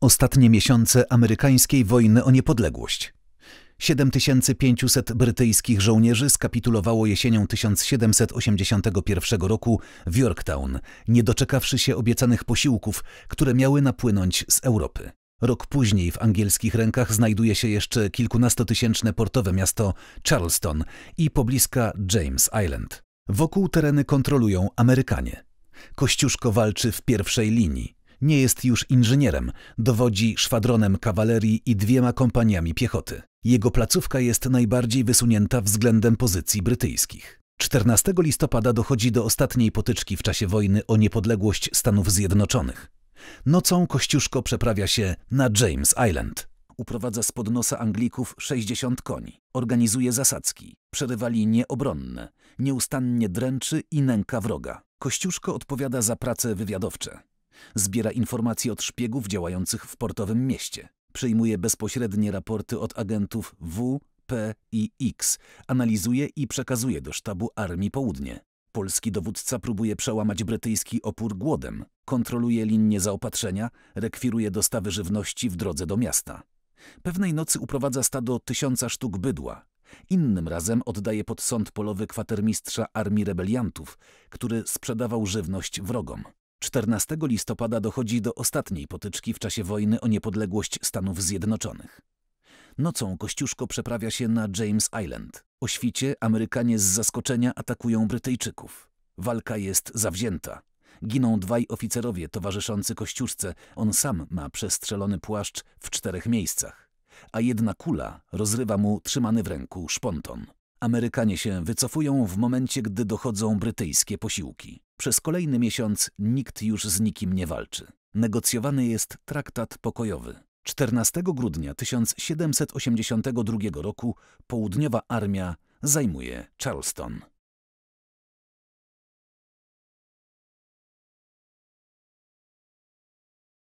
Ostatnie miesiące amerykańskiej wojny o niepodległość. 7500 brytyjskich żołnierzy skapitulowało jesienią 1781 roku w Yorktown, nie doczekawszy się obiecanych posiłków, które miały napłynąć z Europy. Rok później w angielskich rękach znajduje się jeszcze kilkunastotysięczne portowe miasto Charleston i pobliska James Island. Wokół tereny kontrolują Amerykanie. Kościuszko walczy w pierwszej linii. Nie jest już inżynierem, dowodzi szwadronem kawalerii i dwiema kompaniami piechoty. Jego placówka jest najbardziej wysunięta względem pozycji brytyjskich. 14 listopada dochodzi do ostatniej potyczki w czasie wojny o niepodległość Stanów Zjednoczonych. Nocą Kościuszko przeprawia się na James Island. Uprowadza spod nosa Anglików 60 koni, organizuje zasadzki, przerywa linie obronne, nieustannie dręczy i nęka wroga. Kościuszko odpowiada za prace wywiadowcze. Zbiera informacje od szpiegów działających w portowym mieście. Przyjmuje bezpośrednie raporty od agentów W, P i X. Analizuje i przekazuje do sztabu Armii Południe. Polski dowódca próbuje przełamać brytyjski opór głodem. Kontroluje linie zaopatrzenia, rekwiruje dostawy żywności w drodze do miasta. Pewnej nocy uprowadza stado tysiąca sztuk bydła, Innym razem oddaje pod sąd polowy kwatermistrza armii rebeliantów, który sprzedawał żywność wrogom. 14 listopada dochodzi do ostatniej potyczki w czasie wojny o niepodległość Stanów Zjednoczonych. Nocą Kościuszko przeprawia się na James Island. O świcie Amerykanie z zaskoczenia atakują Brytyjczyków. Walka jest zawzięta. Giną dwaj oficerowie towarzyszący Kościuszce. On sam ma przestrzelony płaszcz w czterech miejscach. A jedna kula rozrywa mu trzymany w ręku szponton. Amerykanie się wycofują w momencie, gdy dochodzą brytyjskie posiłki. Przez kolejny miesiąc nikt już z nikim nie walczy. Negocjowany jest traktat pokojowy. 14 grudnia 1782 roku południowa armia zajmuje Charleston.